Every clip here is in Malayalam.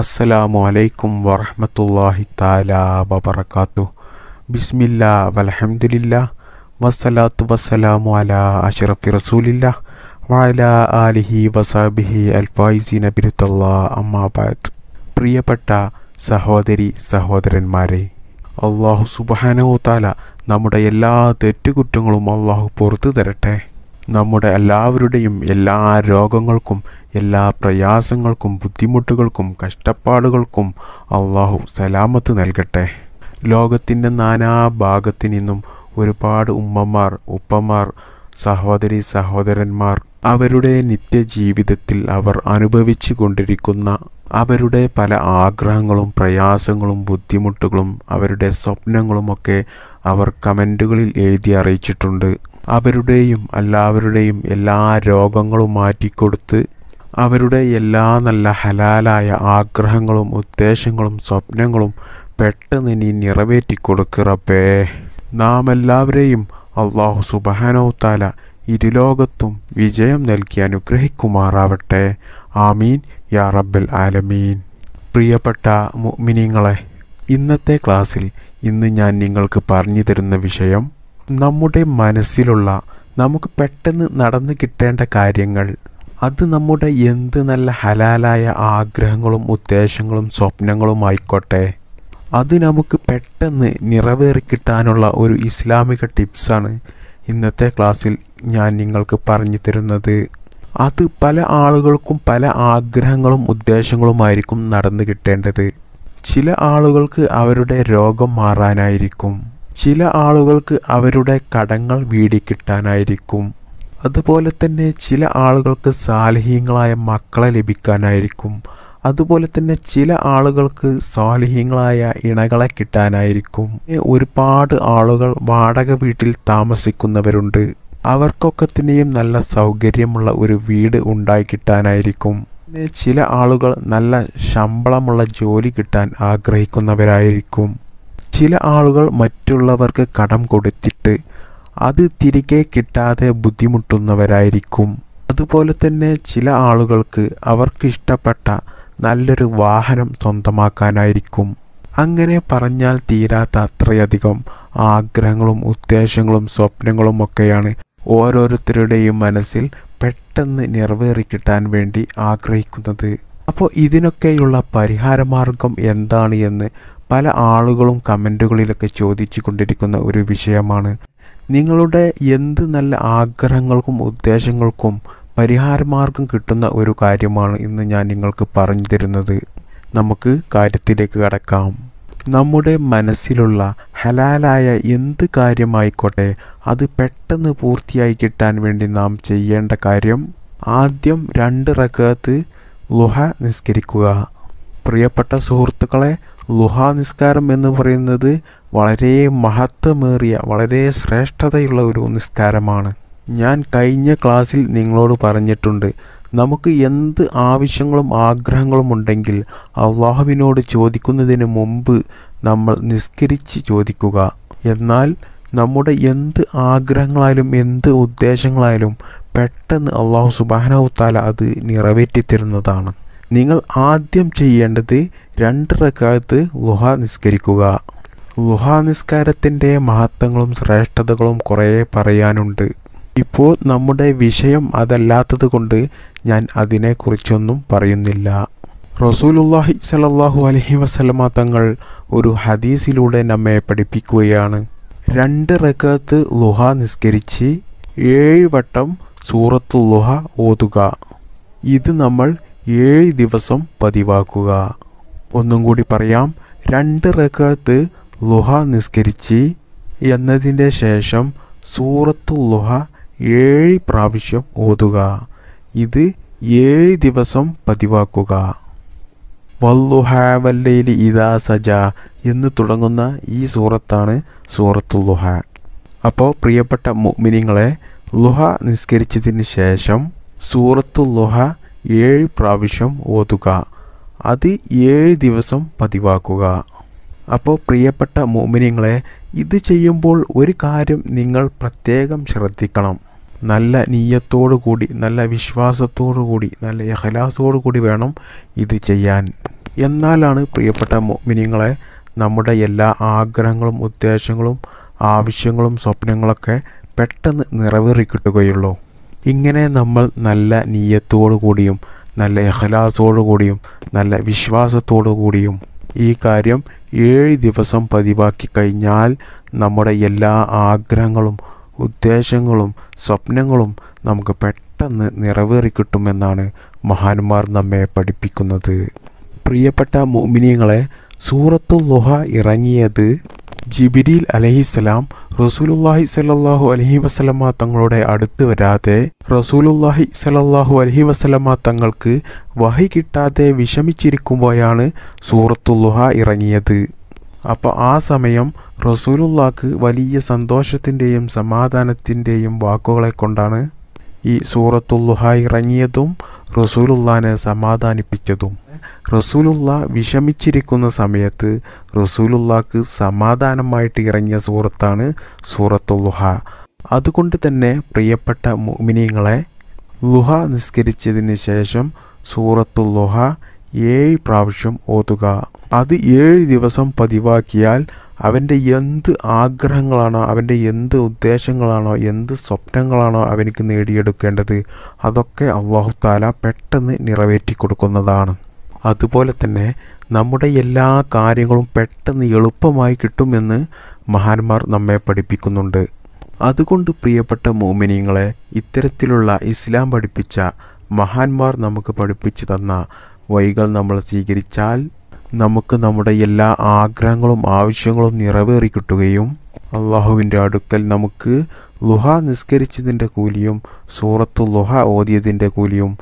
അസ്സലാമു അലൈക്കും വറഹമത്തല്ലാഹി താല വബർക്കാത്തു ബിസ്മില്ല വലഹമുല്ല വസ്സലാത്തു വസ്സലാമു അല അഷറഫി റസൂലില്ല വാല ആലിഹി വസാബിഹി അൽഫായിസീന ബിരുത്തല്ലാ അമ്മാബാദ് പ്രിയപ്പെട്ട സഹോദരി സഹോദരന്മാരെ അള്ളാഹു സുബാനോ താല നമ്മുടെ എല്ലാ തെറ്റുകുറ്റങ്ങളും അള്ളാഹു പുറത്തു തരട്ടെ നമ്മുടെ എല്ലാവരുടെയും എല്ലാ രോഗങ്ങൾക്കും എല്ലാ പ്രയാസങ്ങൾക്കും ബുദ്ധിമുട്ടുകൾക്കും കഷ്ടപ്പാടുകൾക്കും അള്ളാഹു സലാമത്ത് നൽകട്ടെ ലോകത്തിൻ്റെ നാനാ ഭാഗത്തു നിന്നും ഒരുപാട് ഉമ്മമാർ ഉപ്പമാർ സഹോദരി സഹോദരന്മാർ അവരുടെ നിത്യജീവിതത്തിൽ അവർ അനുഭവിച്ചു കൊണ്ടിരിക്കുന്ന അവരുടെ പല ആഗ്രഹങ്ങളും പ്രയാസങ്ങളും ബുദ്ധിമുട്ടുകളും അവരുടെ സ്വപ്നങ്ങളുമൊക്കെ അവർ കമൻറ്റുകളിൽ എഴുതി അറിയിച്ചിട്ടുണ്ട് അവരുടെയും എല്ലാവരുടെയും എല്ലാ രോഗങ്ങളും മാറ്റിക്കൊടുത്ത് അവരുടെ എല്ലാ നല്ല ഹലാലായ ആഗ്രഹങ്ങളും ഉദ്ദേശങ്ങളും സ്വപ്നങ്ങളും പെട്ടെന്ന് നീ നിറവേറ്റി കൊടുക്കിറപ്പേ നാം എല്ലാവരെയും അള്ളാഹു സുബാനോത്താല ഇരുലോകത്തും വിജയം നൽകി അനുഗ്രഹിക്കുമാറാവട്ടെ ആമീൻ യാ റബ്ബൽ ആലമീൻ പ്രിയപ്പെട്ട മുഅ്മിനീങ്ങളെ ഇന്നത്തെ ക്ലാസ്സിൽ ഇന്ന് ഞാൻ നിങ്ങൾക്ക് പറഞ്ഞു തരുന്ന വിഷയം നമ്മുടെ മനസ്സിലുള്ള നമുക്ക് പെട്ടെന്ന് നടന്നു കിട്ടേണ്ട കാര്യങ്ങൾ അത് നമ്മുടെ എന്ത് നല്ല ഹലാലായ ആഗ്രഹങ്ങളും ഉദ്ദേശങ്ങളും സ്വപ്നങ്ങളും ആയിക്കോട്ടെ അത് നമുക്ക് പെട്ടെന്ന് നിറവേറി കിട്ടാനുള്ള ഒരു ഇസ്ലാമിക ടിപ്സാണ് ഇന്നത്തെ ക്ലാസ്സിൽ ഞാൻ നിങ്ങൾക്ക് പറഞ്ഞു തരുന്നത് അത് പല ആളുകൾക്കും പല ആഗ്രഹങ്ങളും ഉദ്ദേശങ്ങളുമായിരിക്കും നടന്നു കിട്ടേണ്ടത് ചില ആളുകൾക്ക് അവരുടെ രോഗം മാറാനായിരിക്കും ചില ആളുകൾക്ക് അവരുടെ കടങ്ങൾ വീടിക്കിട്ടാനായിരിക്കും അതുപോലെ തന്നെ ചില ആളുകൾക്ക് സാലഹീങ്ങളായ മക്കളെ ലഭിക്കാനായിരിക്കും അതുപോലെ തന്നെ ചില ആളുകൾക്ക് സാലഹീങ്ങളായ ഇണകളെ കിട്ടാനായിരിക്കും ഒരുപാട് ആളുകൾ വാടക വീട്ടിൽ താമസിക്കുന്നവരുണ്ട് അവർക്കൊക്കെ തന്നെയും നല്ല സൗകര്യമുള്ള ഒരു വീട് ഉണ്ടായി കിട്ടാനായിരിക്കും പിന്നെ ചില ആളുകൾ നല്ല ശമ്പളമുള്ള ജോലി കിട്ടാൻ ആഗ്രഹിക്കുന്നവരായിരിക്കും ചില ആളുകൾ മറ്റുള്ളവർക്ക് കടം കൊടുത്തിട്ട് അത് തിരികെ കിട്ടാതെ ബുദ്ധിമുട്ടുന്നവരായിരിക്കും അതുപോലെ തന്നെ ചില ആളുകൾക്ക് അവർക്കിഷ്ടപ്പെട്ട നല്ലൊരു വാഹനം സ്വന്തമാക്കാനായിരിക്കും അങ്ങനെ പറഞ്ഞാൽ തീരാത്ത അത്രയധികം ആഗ്രഹങ്ങളും ഉദ്ദേശങ്ങളും സ്വപ്നങ്ങളും ഒക്കെയാണ് ഓരോരുത്തരുടെയും മനസ്സിൽ പെട്ടെന്ന് നിറവേറിക്കിട്ടാൻ വേണ്ടി ആഗ്രഹിക്കുന്നത് അപ്പോൾ ഇതിനൊക്കെയുള്ള പരിഹാരമാർഗം എന്താണ് എന്ന് പല ആളുകളും കമൻറ്റുകളിലൊക്കെ ചോദിച്ചു കൊണ്ടിരിക്കുന്ന ഒരു വിഷയമാണ് നിങ്ങളുടെ എന്ത് നല്ല ആഗ്രഹങ്ങൾക്കും ഉദ്ദേശങ്ങൾക്കും പരിഹാരമാർഗം കിട്ടുന്ന ഒരു കാര്യമാണ് ഇന്ന് ഞാൻ നിങ്ങൾക്ക് പറഞ്ഞു തരുന്നത് നമുക്ക് കാര്യത്തിലേക്ക് കടക്കാം നമ്മുടെ മനസ്സിലുള്ള ഹലാലായ എന്ത് കാര്യമായിക്കോട്ടെ അത് പെട്ടെന്ന് പൂർത്തിയായി കിട്ടാൻ വേണ്ടി നാം ചെയ്യേണ്ട കാര്യം ആദ്യം രണ്ട് റക്കത്ത് ലുഹ നിസ്കരിക്കുക പ്രിയപ്പെട്ട സുഹൃത്തുക്കളെ ലുഹ നിസ്കാരം എന്ന് പറയുന്നത് വളരെ മഹത്വമേറിയ വളരെ ശ്രേഷ്ഠതയുള്ള ഒരു നിസ്കാരമാണ് ഞാൻ കഴിഞ്ഞ ക്ലാസ്സിൽ നിങ്ങളോട് പറഞ്ഞിട്ടുണ്ട് നമുക്ക് എന്ത് ആവശ്യങ്ങളും ആഗ്രഹങ്ങളും ഉണ്ടെങ്കിൽ അള്ളാഹുവിനോട് ചോദിക്കുന്നതിന് മുമ്പ് നമ്മൾ നിസ്കരിച്ച് ചോദിക്കുക എന്നാൽ നമ്മുടെ എന്ത് ആഗ്രഹങ്ങളായാലും എന്ത് ഉദ്ദേശങ്ങളായാലും പെട്ടെന്ന് അള്ളാഹു താല അത് നിറവേറ്റി തരുന്നതാണ് നിങ്ങൾ ആദ്യം ചെയ്യേണ്ടത് രണ്ട് റക്കാലത്ത് ഗുഹ നിസ്കരിക്കുക ലുഹാനിസ്കാരത്തിൻ്റെ മഹത്വങ്ങളും ശ്രേഷ്ഠതകളും കുറേ പറയാനുണ്ട് ഇപ്പോൾ നമ്മുടെ വിഷയം അതല്ലാത്തത് കൊണ്ട് ഞാൻ അതിനെക്കുറിച്ചൊന്നും പറയുന്നില്ല റസൂലുല്ലാഹി സലാഹു അലഹി വസ്ലമ തങ്ങൾ ഒരു ഹദീസിലൂടെ നമ്മെ പഠിപ്പിക്കുകയാണ് രണ്ട് റക്കത്ത് ലുഹ നിസ്കരിച്ച് ഏഴ് വട്ടം സൂറത്ത് ലുഹ ഓതുക ഇത് നമ്മൾ ഏഴ് ദിവസം പതിവാക്കുക ഒന്നും കൂടി പറയാം രണ്ട് റക്കത്ത് ലുഹ നിസ്കരിച്ച് എന്നതിൻ്റെ ശേഷം സൂറത്തു ലുഹ ഏഴ് പ്രാവശ്യം ഓതുക ഇത് ഏഴ് ദിവസം പതിവാക്കുക വല്ലുഹ വല്ലയിലി ഇദാ സജ എന്ന് തുടങ്ങുന്ന ഈ സൂറത്താണ് സൂറത്തു ലുഹ അപ്പോൾ പ്രിയപ്പെട്ട മുഗ്മിനിങ്ങളെ ലുഹ നിസ്കരിച്ചതിന് ശേഷം സൂറത്തു ലുഹ ഏഴ് പ്രാവശ്യം ഓതുക അത് ഏഴ് ദിവസം പതിവാക്കുക അപ്പോൾ പ്രിയപ്പെട്ട മോമിനിങ്ങളെ ഇത് ചെയ്യുമ്പോൾ ഒരു കാര്യം നിങ്ങൾ പ്രത്യേകം ശ്രദ്ധിക്കണം നല്ല നീയത്തോടു കൂടി നല്ല വിശ്വാസത്തോടു കൂടി നല്ല എഹലാസോടു കൂടി വേണം ഇത് ചെയ്യാൻ എന്നാലാണ് പ്രിയപ്പെട്ട മോമിനിങ്ങളെ നമ്മുടെ എല്ലാ ആഗ്രഹങ്ങളും ഉദ്ദേശങ്ങളും ആവശ്യങ്ങളും സ്വപ്നങ്ങളൊക്കെ പെട്ടെന്ന് നിറവേറി കിട്ടുകയുള്ളൂ ഇങ്ങനെ നമ്മൾ നല്ല നീയത്തോടു കൂടിയും നല്ല എഹലാസോടു കൂടിയും നല്ല വിശ്വാസത്തോടു കൂടിയും ഈ കാര്യം ഏഴ് ദിവസം പതിവാക്കി കഴിഞ്ഞാൽ നമ്മുടെ എല്ലാ ആഗ്രഹങ്ങളും ഉദ്ദേശങ്ങളും സ്വപ്നങ്ങളും നമുക്ക് പെട്ടെന്ന് നിറവേറി കിട്ടുമെന്നാണ് മഹാന്മാർ നമ്മെ പഠിപ്പിക്കുന്നത് പ്രിയപ്പെട്ട മോമിനിയങ്ങളെ സൂറത്തുൽ ലുഹ ഇറങ്ങിയത് ജിബിരിൽ അലഹിസ്സലാം റസൂലുല്ലാഹി സലല്ലാഹു അലഹി വസ്ലമ്മ തങ്ങളുടെ അടുത്ത് വരാതെ റസൂലുല്ലാഹി സലല്ലാഹു അലഹി വസ്ലമ്മ തങ്ങൾക്ക് വഹി കിട്ടാതെ വിഷമിച്ചിരിക്കുമ്പോഴാണ് സൂറത്തുല്ലുഹ ഇറങ്ങിയത് അപ്പോൾ ആ സമയം റസൂലുല്ലാക്ക് വലിയ സന്തോഷത്തിൻ്റെയും സമാധാനത്തിൻ്റെയും വാക്കുകളെ കൊണ്ടാണ് ഈ സൂറത്തുല്ലുഹ ഇറങ്ങിയതും റസൂലുല്ലാനെ സമാധാനിപ്പിച്ചതും റസൂലുള്ള വിഷമിച്ചിരിക്കുന്ന സമയത്ത് റസൂലുള്ളാക്ക് സമാധാനമായിട്ട് ഇറങ്ങിയ സൂറത്താണ് സൂറത്തുലുഹ അതുകൊണ്ട് തന്നെ പ്രിയപ്പെട്ട മുമിനിങ്ങളെ ലുഹ നിസ്കരിച്ചതിന് ശേഷം സൂറത്തുല്ലുഹ ഏഴ് പ്രാവശ്യം ഓതുക അത് ഏഴ് ദിവസം പതിവാക്കിയാൽ അവൻ്റെ എന്ത് ആഗ്രഹങ്ങളാണോ അവൻ്റെ എന്ത് ഉദ്ദേശങ്ങളാണോ എന്ത് സ്വപ്നങ്ങളാണോ അവനിക്ക് നേടിയെടുക്കേണ്ടത് അതൊക്കെ അള്ളാഹു താല പെട്ടെന്ന് നിറവേറ്റി കൊടുക്കുന്നതാണ് അതുപോലെ തന്നെ നമ്മുടെ എല്ലാ കാര്യങ്ങളും പെട്ടെന്ന് എളുപ്പമായി കിട്ടുമെന്ന് മഹാന്മാർ നമ്മെ പഠിപ്പിക്കുന്നുണ്ട് അതുകൊണ്ട് പ്രിയപ്പെട്ട മോമിനിയങ്ങളെ ഇത്തരത്തിലുള്ള ഇസ്ലാം പഠിപ്പിച്ച മഹാന്മാർ നമുക്ക് പഠിപ്പിച്ചു തന്ന വഴികൾ നമ്മൾ സ്വീകരിച്ചാൽ നമുക്ക് നമ്മുടെ എല്ലാ ആഗ്രഹങ്ങളും ആവശ്യങ്ങളും നിറവേറി കിട്ടുകയും അള്ളാഹുവിൻ്റെ അടുക്കൽ നമുക്ക് ലുഹ നിസ്കരിച്ചതിൻ്റെ കൂലിയും സൂറത്തു ലുഹ ഓതിയതിൻ്റെ കൂലിയും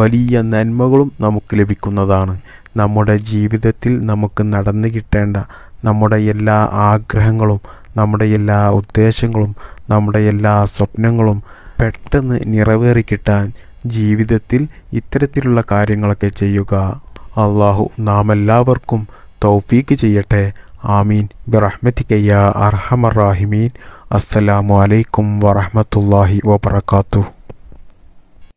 വലിയ നന്മകളും നമുക്ക് ലഭിക്കുന്നതാണ് നമ്മുടെ ജീവിതത്തിൽ നമുക്ക് നടന്നു കിട്ടേണ്ട നമ്മുടെ എല്ലാ ആഗ്രഹങ്ങളും നമ്മുടെ എല്ലാ ഉദ്ദേശങ്ങളും നമ്മുടെ എല്ലാ സ്വപ്നങ്ങളും പെട്ടെന്ന് നിറവേറി കിട്ടാൻ ജീവിതത്തിൽ ഇത്തരത്തിലുള്ള കാര്യങ്ങളൊക്കെ ചെയ്യുക അള്ളാഹു നാം എല്ലാവർക്കും തൗഫീക്ക് ചെയ്യട്ടെ ആമീൻ ബിറഹ്മത്തിക്കയ്യ അർഹമറാഹിമീൻ അസ്സലാമു അലൈക്കും വറഹമത്തല്ലാഹി വബർക്കാത്തു